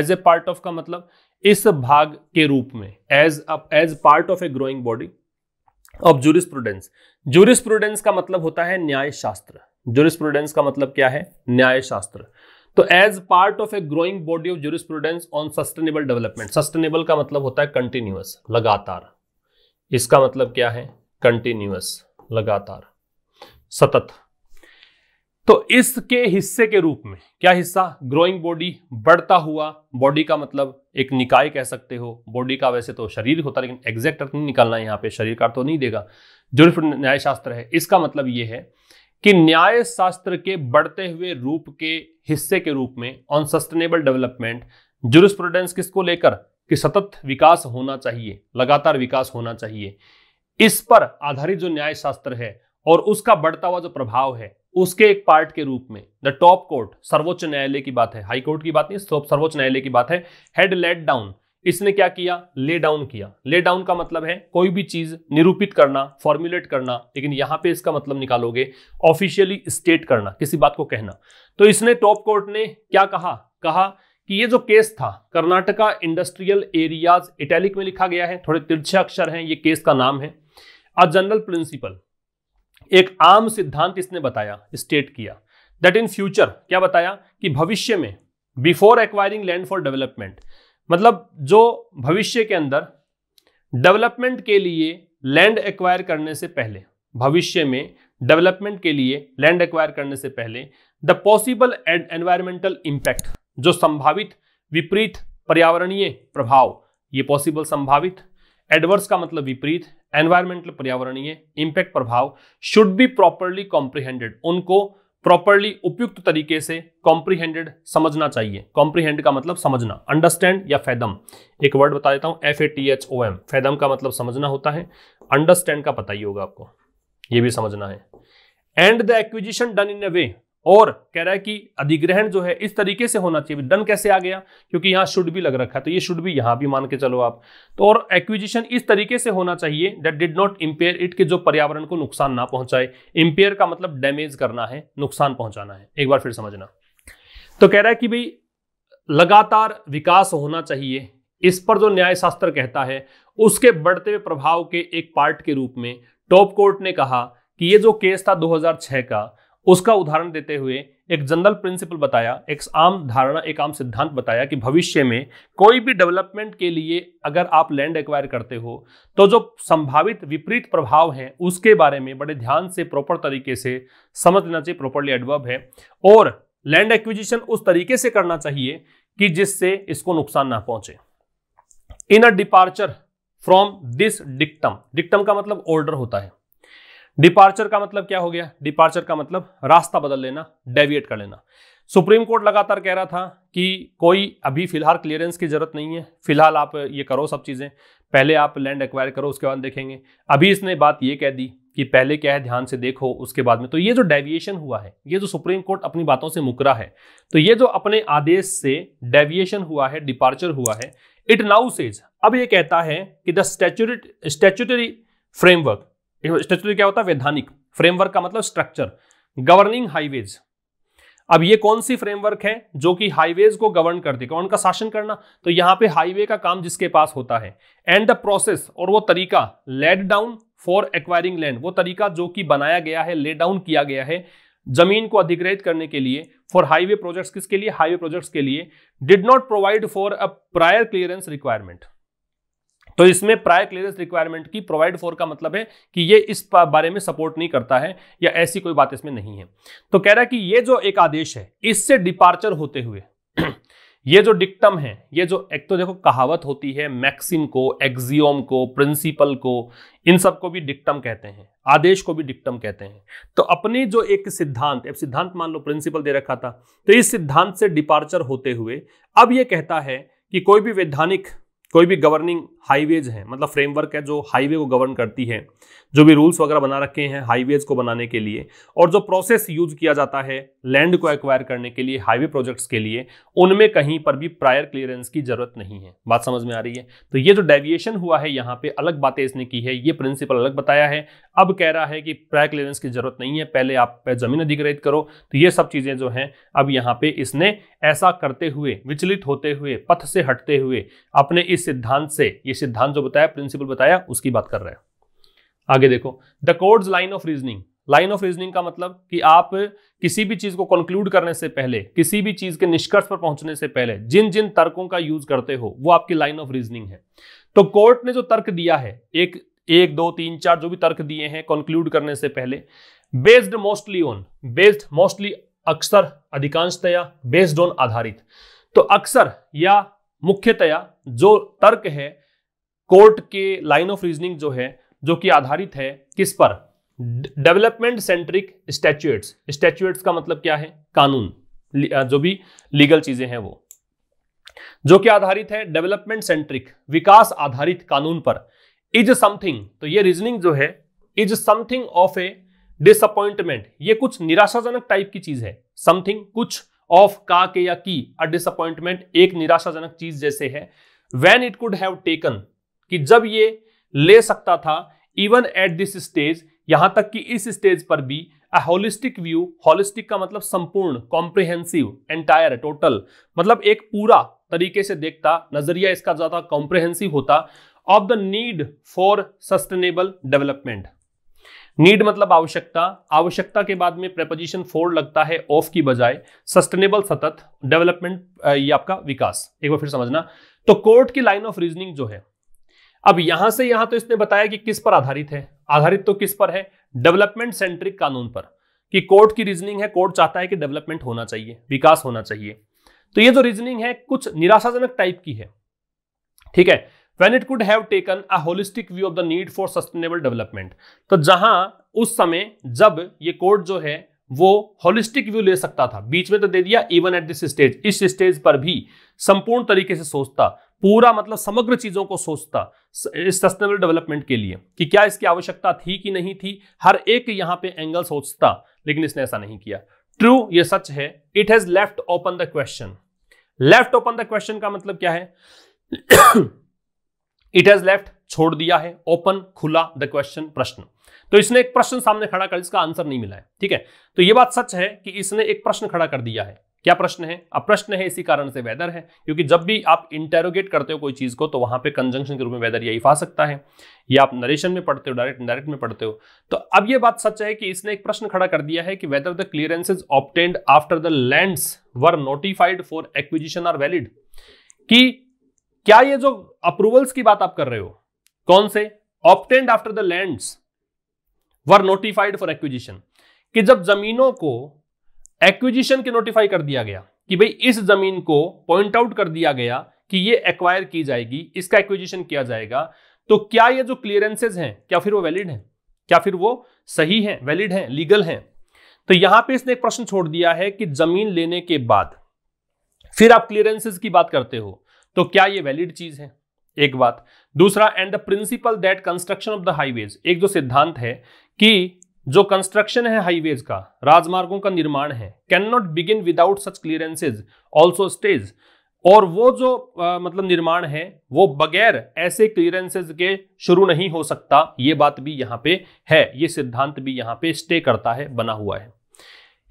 as a part of का मतलब इस भाग के रूप में as as part of a growing body अब जूरिस्प्रूडेंस प्रूडेंस का मतलब होता है न्याय शास्त्र प्रूडेंस का मतलब क्या है न्याय शास्त्र तो as part of a growing body of prudence on sustainable development sustainable का मतलब होता है कंटिन्यूअस लगातार इसका मतलब क्या है कंटिन्यूस लगातार सतत तो इसके हिस्से के रूप में क्या हिस्सा ग्रोइंग बॉडी बढ़ता हुआ बॉडी का मतलब एक निकाय कह सकते हो बॉडी का वैसे तो शरीर होता लेकिन एग्जैक्ट अर्थ नहीं निकालना यहाँ पे शरीर का तो नहीं देगा जो न्याय शास्त्र है इसका मतलब ये है कि न्याय शास्त्र के बढ़ते हुए रूप के हिस्से के रूप में ऑन सस्टेनेबल डेवलपमेंट जुरिस्प्रूडेंस किसको लेकर कि सतत विकास होना चाहिए लगातार विकास होना चाहिए इस पर आधारित जो न्याय शास्त्र है और उसका बढ़ता हुआ जो प्रभाव है उसके एक पार्ट के रूप में द टॉप कोर्ट सर्वोच्च न्यायालय की बात है हाई कोर्ट की बात नहीं सर्वोच्च न्यायालय की बात है हेड लेट डाउन इसने क्या किया ले डाउन किया ले डाउन का मतलब है कोई भी चीज निरूपित करना फॉर्मुलेट करना लेकिन यहां पे इसका मतलब निकालोगे ऑफिशियली स्टेट करना किसी बात को कहना तो इसने टॉप कोर्ट ने क्या कहा कहा कि ये जो केस था कर्नाटका इंडस्ट्रियल एरियाज इटैलिक में लिखा गया है थोड़े तिरछे अक्षर हैं ये केस का नाम है अ जनरल प्रिंसिपल एक आम सिद्धांत इसने बताया स्टेट किया दैट इन फ्यूचर क्या बताया कि भविष्य में before acquiring land for development मतलब जो भविष्य के अंदर डेवलपमेंट के लिए लैंड एक्वायर करने से पहले भविष्य में डेवलपमेंट के लिए लैंड एक्वायर करने से पहले the possible and environmental impact जो संभावित विपरीत पर्यावरणीय प्रभाव ये पॉसिबल संभावित एडवर्स का मतलब विपरीत एनवायरमेंटल पर्यावरणीय इंपैक्ट प्रभाव शुड बी प्रॉपरली कॉम्प्रिहेंडेड उनको प्रॉपरली उपयुक्त तरीके से कॉम्प्रीहेंडेड समझना चाहिए कॉम्प्रीहेंड का मतलब समझना अंडरस्टैंड या फैदम एक वर्ड बता देता हूं F A T H O M fathom का मतलब समझना होता है अंडरस्टैंड का पता ही होगा आपको ये भी समझना है and the acquisition done in a way और कह रहा है कि अधिग्रहण जो है इस तरीके से होना चाहिए डन कैसे आ गया क्योंकि यहां शुड भी लग रखा है तो ये शुड भी यहां भी मान के चलो आप तो और एक्विजिशन इस तरीके से होना चाहिए that did not impair it के जो पर्यावरण को नुकसान ना पहुंचाए इम्पेयर का मतलब डैमेज करना है नुकसान पहुंचाना है एक बार फिर समझना तो कह रहा है कि भाई लगातार विकास होना चाहिए इस पर जो न्याय शास्त्र कहता है उसके बढ़ते हुए प्रभाव के एक पार्ट के रूप में टॉप कोर्ट ने कहा कि ये जो केस था 2006 का उसका उदाहरण देते हुए एक जनरल प्रिंसिपल बताया एक आम धारणा एक आम सिद्धांत बताया कि भविष्य में कोई भी डेवलपमेंट के लिए अगर आप लैंड एक्वायर करते हो तो जो संभावित विपरीत प्रभाव हैं उसके बारे में बड़े ध्यान से प्रॉपर तरीके से समझ लेना चाहिए प्रॉपरली एडवर्ब है और लैंड एक्विजिशन उस तरीके से करना चाहिए कि जिससे इसको नुकसान ना पहुंचे in a departure from this dictum dictum का मतलब ऑर्डर होता है डिपार्चर का मतलब क्या हो गया डिपार्चर का मतलब रास्ता बदल लेना डेविएट कर लेना सुप्रीम कोर्ट लगातार कह रहा था कि कोई अभी फिलहाल क्लियरेंस की जरूरत नहीं है फिलहाल आप ये करो सब चीज़ें पहले आप लैंड एक्वायर करो उसके बाद देखेंगे अभी इसने बात ये कह दी कि पहले क्या है ध्यान से देखो उसके बाद में तो ये जो डेविएशन हुआ है ये जो सुप्रीम कोर्ट अपनी बातों से मुकरा है तो ये जो अपने आदेश से डेविएशन हुआ है डिपार्चर हुआ है इट नाउ सेज अब ये कहता है कि the statutory statutory framework statutory क्या होता है वैधानिक फ्रेमवर्क का मतलब स्ट्रक्चर गवर्निंग हाईवेज अब ये कौन सी फ्रेमवर्क है जो कि हाईवेज को गवर्न करती है कौन का शासन करना तो यहां पे हाईवे का काम जिसके पास होता है एंड द प्रोसेस और वो तरीका laid down for acquiring land वो तरीका जो कि बनाया गया है लेड डाउन किया गया है जमीन को अधिग्रहित करने के लिए फॉर हाईवे प्रोजेक्ट्स किसके लिए हाईवे प्रोजेक्ट्स के लिए did not provide for a prior clearance requirement तो इसमें प्रायर क्लियरेंस रिक्वायरमेंट की प्रोवाइड फॉर का मतलब है कि ये इस बारे में सपोर्ट नहीं करता है या ऐसी कोई बात इसमें नहीं है तो कह रहा है कि ये जो एक आदेश है इससे डिपार्चर होते हुए ये जो डिक्टम है ये जो एक तो देखो कहावत होती है मैक्सिम को एक्सियोम को प्रिंसिपल को इन सब को भी डिक्टम कहते हैं आदेश को भी डिक्टम कहते हैं तो अपने जो एक सिद्धांत अब सिद्धांत मान लो प्रिंसिपल दे रखा था तो इस सिद्धांत से डिपार्चर होते हुए अब ये कहता है कि कोई भी वैधानिक कोई भी गवर्निंग हाईवेज हैं मतलब फ्रेमवर्क है जो हाईवे को गवर्न करती है जो भी रूल्स वगैरह बना रखे हैं हाईवेज को बनाने के लिए और जो प्रोसेस यूज किया जाता है लैंड को एक्वायर करने के लिए हाईवे प्रोजेक्ट्स के लिए उनमें कहीं पर भी प्रायर क्लियरेंस की जरूरत नहीं है बात समझ में आ रही है तो ये जो डेविएशन हुआ है यहाँ पे अलग बातें इसने की है ये प्रिंसिपल अलग बताया है अब कह रहा है कि प्राय क्लियरेंस की जरूरत नहीं है पहले आप जमीन अधिग्रहित करो तो ये सब चीजें जो हैं अब यहाँ पे इसने ऐसा करते हुए विचलित होते हुए पथ से हटते हुए अपने इस सिद्धांत से ये सिद्धांत जो बताया प्रिंसिपल बताया उसकी बात कर रहे हैं आगे देखो the court's line of reasoning line of reasoning का मतलब कि आप किसी भी चीज को कंक्लूड करने से पहले किसी भी चीज के निष्कर्ष पर पहुंचने से पहले जिन जिन तर्कों का यूज करते हो वो आपकी लाइन ऑफ रीजनिंग है तो कोर्ट ने जो तर्क दिया है एक एक दो तीन चार जो भी तर्क दिए हैं कंक्लूड करने से पहले based mostly on based mostly अक्सर अधिकांशतया बेस्ड ऑन आधारित तो अक्सर या मुख्यतया जो तर्क है कोर्ट के लाइन ऑफ रीजनिंग जो है जो कि आधारित है किस पर डेवलपमेंट सेंट्रिक स्टैचुएट्स स्टैचुएट्स का मतलब क्या है कानून जो भी लीगल चीजें हैं वो जो कि आधारित है डेवलपमेंट सेंट्रिक विकास आधारित कानून पर इज समथिंग तो ये रीजनिंग जो है is something of a disappointment ये कुछ निराशाजनक टाइप की चीज है समथिंग कुछ ऑफ का के या की अ डिसअपॉइंटमेंट एक निराशाजनक चीज जैसे है when it could have taken कि जब ये ले सकता था इवन एट दिस स्टेज यहां तक कि इस स्टेज पर भी अ होलिस्टिक व्यू होलिस्टिक का मतलब संपूर्ण कॉम्प्रिहेंसिव एंटायर टोटल मतलब एक पूरा तरीके से देखता नजरिया इसका ज्यादा कॉम्प्रिहेंसिव होता of the need for sustainable development need मतलब आवश्यकता आवश्यकता के बाद में प्रेपोजिशन फोर लगता है ऑफ की बजाय सस्टेनेबल सतत डेवलपमेंट ये आपका विकास एक बार फिर समझना तो कोर्ट की लाइन ऑफ रीजनिंग जो है अब यहां से यहां तो इसने बताया कि किस पर आधारित है आधारित तो किस पर है डेवलपमेंट सेंट्रिक कानून पर कि कोर्ट की रीजनिंग है कोर्ट चाहता है कि डेवलपमेंट होना चाहिए विकास होना चाहिए तो ये जो रीजनिंग है कुछ निराशाजनक टाइप की है ठीक है when it could have taken a holistic view of the need for sustainable development तो जहां उस समय जब ये कोर्ट जो है वो होलिस्टिक व्यू ले सकता था बीच में तो दे दिया इवन एट दिस स्टेज इस स्टेज पर भी संपूर्ण तरीके से सोचता पूरा मतलब समग्र चीजों को सोचता इस सस्टेनेबल डेवलपमेंट के लिए कि क्या इसकी आवश्यकता थी कि नहीं थी हर एक यहाँ पे एंगल सोचता लेकिन इसने ऐसा नहीं किया ट्रू ये सच है it has left open the question left open the question का मतलब क्या है इट हैज लेफ्ट छोड़ दिया है ओपन खुला द क्वेश्चन प्रश्न तो इसने एक प्रश्न सामने खड़ा कर इसका आंसर नहीं मिला है ठीक है तो यह बात सच है कि इसने एक प्रश्न खड़ा कर दिया है क्या प्रश्न है अब प्रश्न है इसी कारण से वेदर है क्योंकि जब भी आप इंटेरोगेट करते हो कोई चीज को तो वहां पे कंजंक्शन के रूप में वेदर या आ सकता है या आप नरेशन में पढ़ते हो डायरेक्ट डायरेक्ट में पढ़ते हो तो अब ये बात सच है कि इसने एक प्रश्न खड़ा कर दिया है कि whether the clearances obtained after the land were notified for acquisition are valid कि क्या ये जो अप्रूवल्स की बात आप कर रहे हो कौन से obtained after the lands were notified for acquisition कि जब जमीनों को एक्विजिशन के नोटिफाई कर दिया गया कि भाई इस जमीन को पॉइंट आउट कर दिया गया कि ये एक्वायर की जाएगी इसका एक्विजिशन किया जाएगा तो क्या ये जो क्लियरेंसेज हैं क्या फिर वो वैलिड हैं क्या फिर वो सही हैं वैलिड हैं लीगल हैं तो यहां पे इसने एक प्रश्न छोड़ दिया है कि जमीन लेने के बाद फिर आप क्लियरेंसेज की बात करते हो तो क्या ये वैलिड चीज है एक बात दूसरा and the principle that construction of the highways एक जो सिद्धांत है कि जो कंस्ट्रक्शन है हाईवेज का राजमार्गों का निर्माण है can not begin without such clearances also stage और वो जो आ, मतलब निर्माण है वो बगैर ऐसे क्लियरेंसेज के शुरू नहीं हो सकता ये बात भी यहाँ पे है ये सिद्धांत भी यहाँ पे स्टे करता है बना हुआ है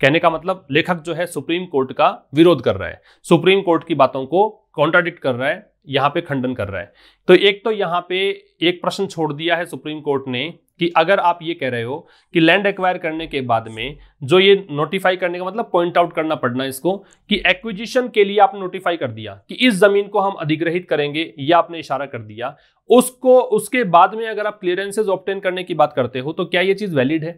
कहने का मतलब लेखक जो है सुप्रीम कोर्ट का विरोध कर रहा है सुप्रीम कोर्ट की बातों को कॉन्ट्राडिक्ट कर रहा है यहाँ पे खंडन कर रहा है तो एक तो यहाँ पे एक प्रश्न छोड़ दिया है सुप्रीम कोर्ट ने कि अगर आप ये कह रहे हो कि लैंड एक्वायर करने के बाद में जो ये नोटिफाई करने का मतलब पॉइंट आउट करना पड़ना इसको कि एक्विजिशन के लिए आपने नोटिफाई कर दिया कि इस जमीन को हम अधिग्रहित करेंगे या आपने इशारा कर दिया उसको उसके बाद में अगर आप क्लियरेंसेज ऑप्टेन करने की बात करते हो तो क्या ये चीज वैलिड है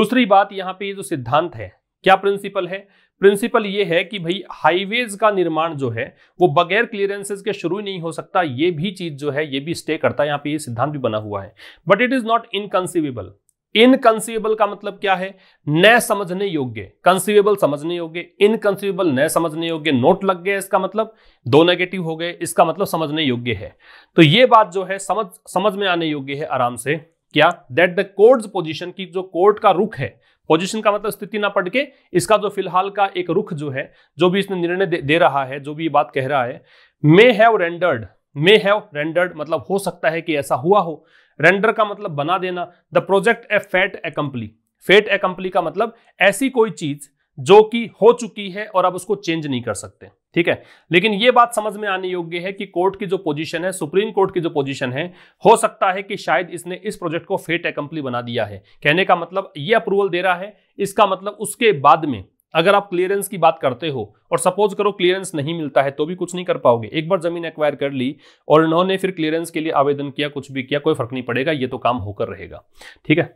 दूसरी बात यहाँ पे जो सिद्धांत है क्या प्रिंसिपल है प्रिंसिपल ये है कि भाई हाईवेज का निर्माण जो है वो बगैर क्लियरेंसेज के शुरू नहीं हो सकता ये भी चीज जो है ये भी स्टे करता है यहाँ पे ये सिद्धांत भी बना हुआ है but it is not inconceivable inconceivable का मतलब क्या है न समझने योग्य कंसिवेबल समझने योग्य इनकंसिवेबल न समझने योग्य नोट लग गया इसका मतलब दो नेगेटिव हो गए इसका मतलब समझने योग्य है तो ये बात जो है समझ समझ में आने योग्य है आराम से क्या दैट द कोर्ट पोजिशन की जो कोर्ट का रुख है पोजीशन का मतलब स्थिति ना पढ़ के इसका जो फिलहाल का एक रुख जो है जो भी इसने निर्णय दे, दे रहा है जो भी ये बात कह रहा है may have rendered may have rendered मतलब हो सकता है कि ऐसा हुआ हो रेंडर का मतलब बना देना the project a fait accompli fait accompli का मतलब ऐसी कोई चीज जो कि हो चुकी है और अब उसको चेंज नहीं कर सकते ठीक है लेकिन ये बात समझ में आने योग्य है कि कोर्ट की जो पोजीशन है सुप्रीम कोर्ट की जो पोजीशन है हो सकता है कि शायद इसने इस प्रोजेक्ट को फेट एकम्पली बना दिया है कहने का मतलब ये अप्रूवल दे रहा है इसका मतलब उसके बाद में अगर आप क्लियरेंस की बात करते हो और सपोज करो क्लियरेंस नहीं मिलता है तो भी कुछ नहीं कर पाओगे एक बार जमीन एक्वायर कर ली और उन्होंने फिर क्लियरेंस के लिए आवेदन किया कुछ भी किया कोई फर्क नहीं पड़ेगा ये तो काम होकर रहेगा ठीक है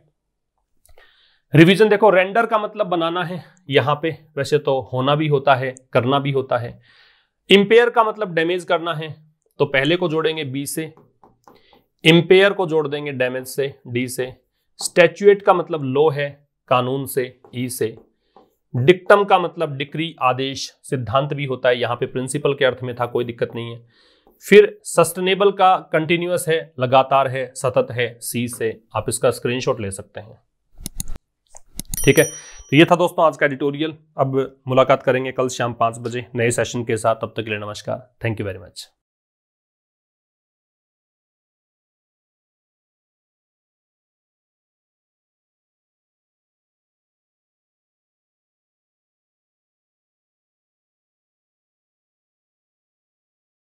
रिवीजन देखो रेंडर का मतलब बनाना है यहाँ पे वैसे तो होना भी होता है करना भी होता है इम्पेयर का मतलब डैमेज करना है तो पहले को जोड़ेंगे बी से इम्पेयर को जोड़ देंगे डैमेज से डी से स्टैचुएट का मतलब लो है कानून से ई e से डिक्टम का मतलब डिक्री आदेश सिद्धांत भी होता है यहाँ पे प्रिंसिपल के अर्थ में था कोई दिक्कत नहीं है फिर सस्टेनेबल का कंटिन्यूस है लगातार है सतत है सी से आप इसका स्क्रीनशॉट ले सकते हैं ठीक है तो ये था दोस्तों आज का एडिटोरियल अब मुलाकात करेंगे कल शाम पाँच बजे नए सेशन के साथ तब तक के लिए नमस्कार थैंक यू वेरी मच